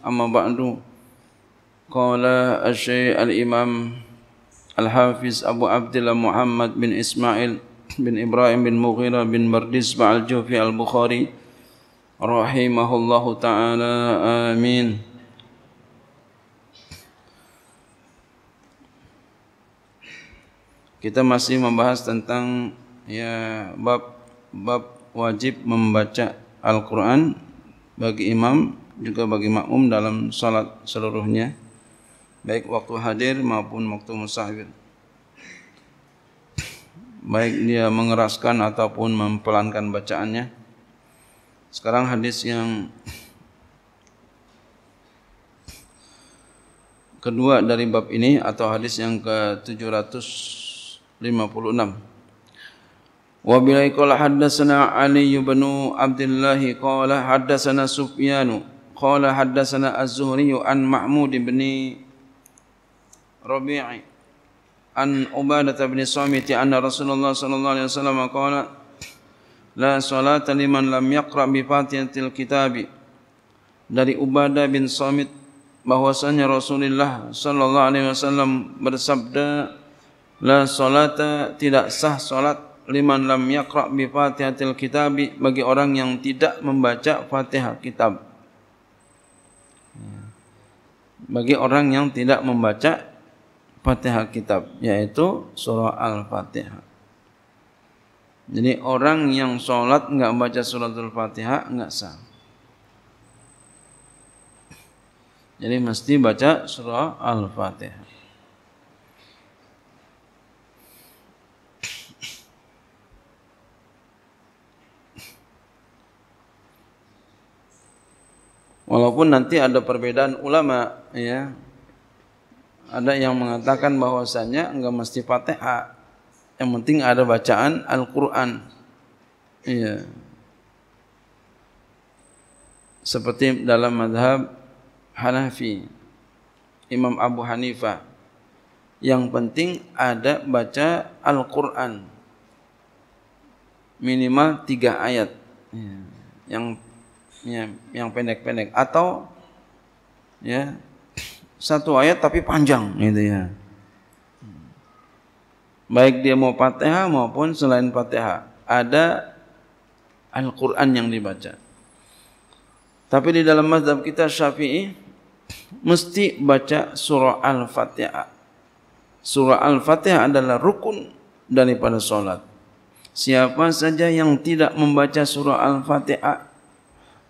amma ba'du qala asy al-imam al-hafiz abu abdullah muhammad bin ismail bin ibrahim bin Mughira bin mardis ba'al jufi al-bukhari rahimahullahu ta'ala amin kita masih membahas tentang ya bab bab wajib membaca Al-Quran bagi imam juga bagi makmum dalam salat seluruhnya baik waktu hadir maupun waktu musahwir baik dia mengeraskan ataupun mempelankan bacaannya sekarang hadis yang kedua dari bab ini atau hadis yang ke-756 Wa bilai qala haddatsana Ali ibn Abdullah qala haddatsana Sufyanu Qala haddasana az-Zuhri an Ma'mud bin Rabi'i an Ubadah bin Samit anna Rasulullah sallallahu alaihi wasallam qala la salata liman lam yaqra bi Fatihatil Kitabi dari Ubadah bin Samit bahwasanya Rasulullah sallallahu alaihi wasallam bersabda la salata tidak sah salat liman lam yaqra bi Fatihatil Kitabi bagi orang yang tidak membaca Fatihah kitab bagi orang yang tidak membaca Fatihah kitab yaitu surah Al-Fatihah. Jadi orang yang salat enggak baca surah Al-Fatihah enggak sah. Jadi mesti baca surah Al-Fatihah. Walaupun nanti ada perbedaan ulama ya. Ada yang mengatakan bahwasanya enggak mesti Fatihah. Yang penting ada bacaan Al-Qur'an. Iya. Seperti dalam madhab Hanafi Imam Abu Hanifah Yang penting ada baca Al-Quran Minimal tiga ayat Yang ya, yang pendek-pendek atau ya satu ayat tapi panjang gitu ya. Baik dia mau Fatihah maupun selain Fatihah, ada Al-Qur'an yang dibaca. Tapi di dalam mazhab kita Syafi'i mesti baca surah Al-Fatihah. Surah Al-Fatihah adalah rukun daripada solat. Siapa saja yang tidak membaca surah Al-Fatihah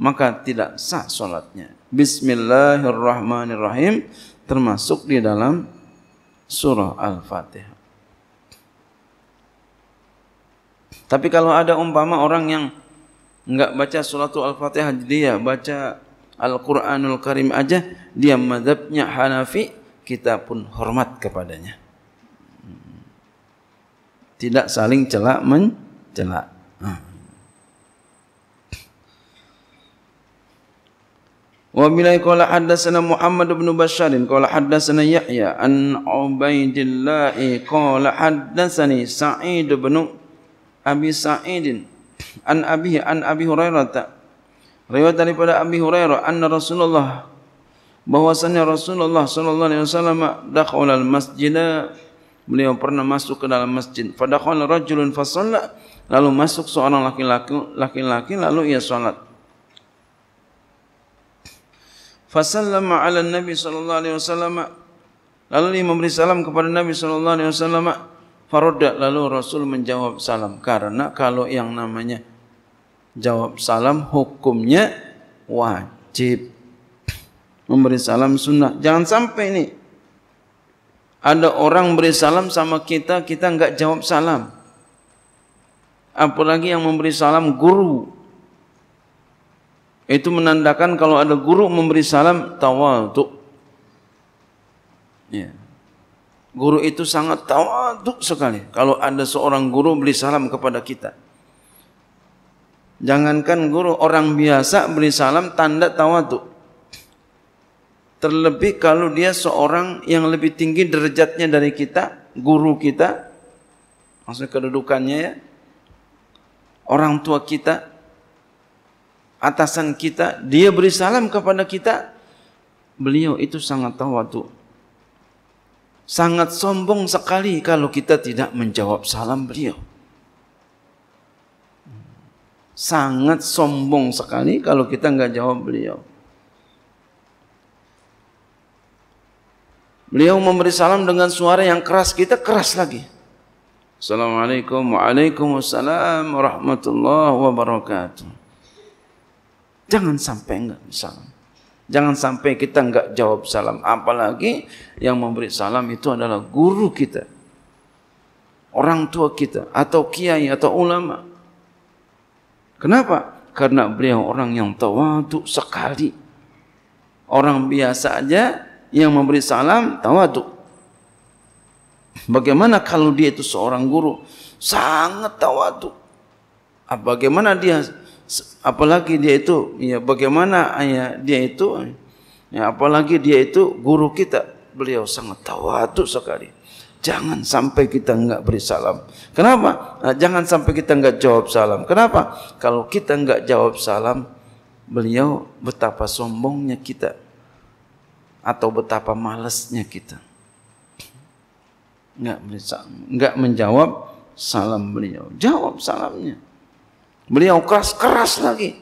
maka tidak sah solatnya. Bismillahirrahmanirrahim termasuk di dalam surah Al-Fatihah. Tapi kalau ada umpama orang yang enggak baca surah Al-Fatihah dia baca Al-Qur'anul Karim aja dia mazhabnya Hanafi kita pun hormat kepadanya. Tidak saling celak mencelak. Nah. Wa bilai qala hadatsana Muhammad bin Basharin qala hadatsana Yahya an Ubaidillah qala hadatsani Sa'id bin Abi Sa'idin an Abi an Abi Hurairah ta riwayat daripada Abi Hurairah anna Rasulullah bahwasanya Rasulullah sallallahu alaihi wasallam dakhala al-masjid beliau pernah masuk ke dalam masjid fadakhala rajulun fa lalu masuk seorang laki-laki laki-laki lalu ia salat Fasallama ala Nabi sallallahu alaihi wasallam. Lalu dia memberi salam kepada Nabi sallallahu alaihi wasallam. Faroda lalu Rasul menjawab salam karena kalau yang namanya jawab salam hukumnya wajib memberi salam sunnah. Jangan sampai ini ada orang beri salam sama kita kita enggak jawab salam. Apalagi yang memberi salam guru, itu menandakan kalau ada guru memberi salam tawaduk ya. guru itu sangat tawaduk sekali kalau ada seorang guru beri salam kepada kita jangankan guru orang biasa beri salam tanda tawaduk terlebih kalau dia seorang yang lebih tinggi derajatnya dari kita guru kita maksudnya kedudukannya ya orang tua kita atasan kita, dia beri salam kepada kita, beliau itu sangat tawadu. Sangat sombong sekali kalau kita tidak menjawab salam beliau. Sangat sombong sekali kalau kita enggak jawab beliau. Beliau memberi salam dengan suara yang keras, kita keras lagi. Assalamualaikum, waalaikumsalam, warahmatullahi wabarakatuh jangan sampai enggak salam. Jangan sampai kita enggak jawab salam. Apalagi yang memberi salam itu adalah guru kita. Orang tua kita. Atau kiai atau ulama. Kenapa? Karena beliau orang yang tawadu sekali. Orang biasa aja yang memberi salam tawadu. Bagaimana kalau dia itu seorang guru? Sangat tawadu. Ah, bagaimana dia apalagi dia itu ya bagaimana ayah dia itu ya apalagi dia itu guru kita beliau sangat tawadhu sekali jangan sampai kita enggak beri salam kenapa nah, jangan sampai kita enggak jawab salam kenapa kalau kita enggak jawab salam beliau betapa sombongnya kita atau betapa malasnya kita enggak beri salam enggak menjawab salam beliau jawab salamnya beliau keras-keras lagi.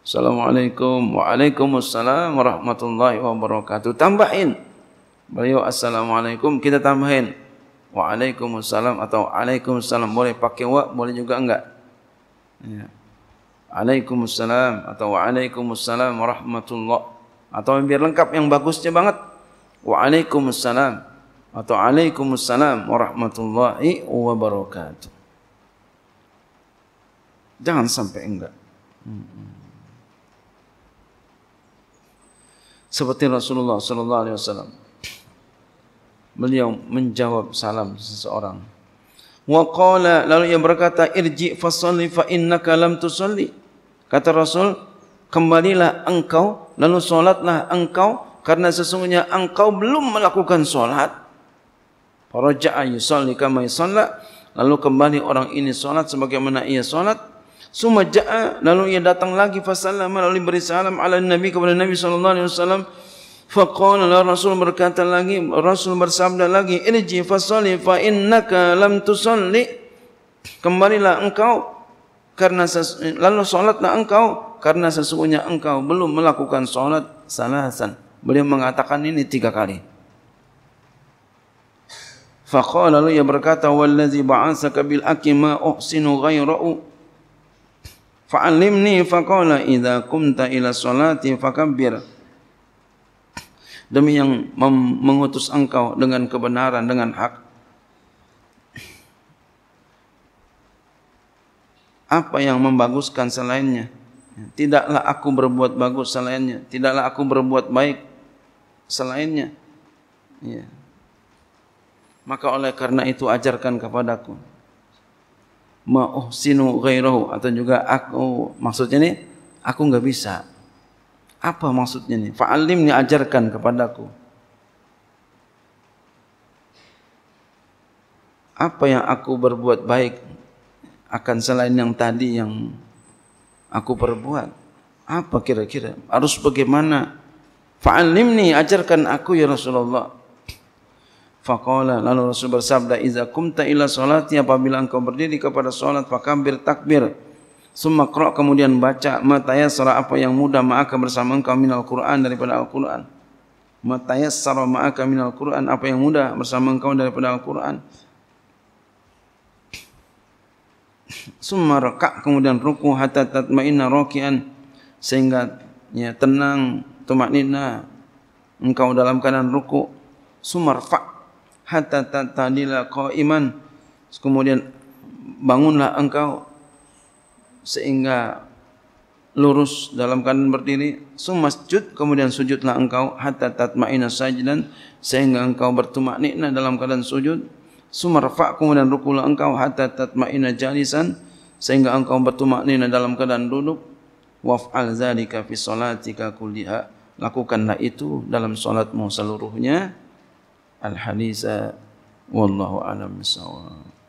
Assalamualaikum Waalaikumsalam Warahmatullahi Wabarakatuh Tambahin Beliau Assalamualaikum Kita tambahin Waalaikumsalam Atau alaikumsalam Boleh pakai wa Boleh juga enggak ya. Waalaikumsalam Atau Waalaikumsalam Warahmatullahi Atau yang biar lengkap Yang bagusnya banget Waalaikumsalam Atau alaikumsalam. Warahmatullahi Wabarakatuh jangan sampai enggak. Seperti Rasulullah Sallallahu Alaihi Wasallam, beliau menjawab salam seseorang. Waqala lalu ia berkata irji fasalli fa kalam tu tusalli kata Rasul kembalilah engkau lalu solatlah engkau karena sesungguhnya engkau belum melakukan solat. faraja'a yusalli kama yusalla lalu kembali orang ini salat sebagaimana ia solat. Suma ja'a lalu ia datang lagi fasallama lalu beri salam ala nabi kepada nabi sallallahu alaihi wasallam faqala lalu rasul berkata lagi rasul bersabda lagi Ini fasalli fa innaka lam tusalli kembalilah engkau karena lalu salatlah engkau karena sesungguhnya engkau belum melakukan salat salasan beliau mengatakan ini tiga kali faqala lalu ia berkata wallazi ba'atsaka bil akima, uhsinu ghayra Fa'alimni faqala idza kumta ila salati fakabbir. Demi yang mengutus engkau dengan kebenaran dengan hak. Apa yang membaguskan selainnya? Tidaklah aku berbuat bagus selainnya, tidaklah aku berbuat baik selainnya. Ya. Maka oleh karena itu ajarkan kepadaku ma uhsinu ghairahu atau juga aku maksudnya ni aku enggak bisa. Apa maksudnya ni? Fa'alimni ajarkan kepadaku. Apa yang aku berbuat baik akan selain yang tadi yang aku perbuat? Apa kira-kira? Harus bagaimana? Fa'alimni ajarkan aku ya Rasulullah. Fakola lalu Rasul bersabda iza kumta solat. salati apabila engkau berdiri kepada solat fakambir takbir Semua krok kemudian baca mataya sara apa yang mudah ma'aka bersama engkau min al-Qur'an daripada Al-Qur'an mataya sara ma'aka min al-Qur'an apa yang mudah bersama engkau daripada Al-Qur'an summa raka kemudian ruku hatta ma'ina rokian sehingga ya tenang tumanina engkau dalam keadaan ruku summa fa' hatta tatadila lah qaiman kemudian bangunlah engkau sehingga lurus dalam keadaan berdiri sumasjud kemudian sujudlah engkau hatta tatmaina sajdan sehingga engkau bertumakninna dalam keadaan sujud sumarfa kemudian rukulah engkau hatta tatmaina jalisan sehingga engkau bertumakninna dalam keadaan duduk waf'al zalika fi salatika kulliha lakukanlah itu dalam salatmu seluruhnya الحديث والله أعلم بالصواب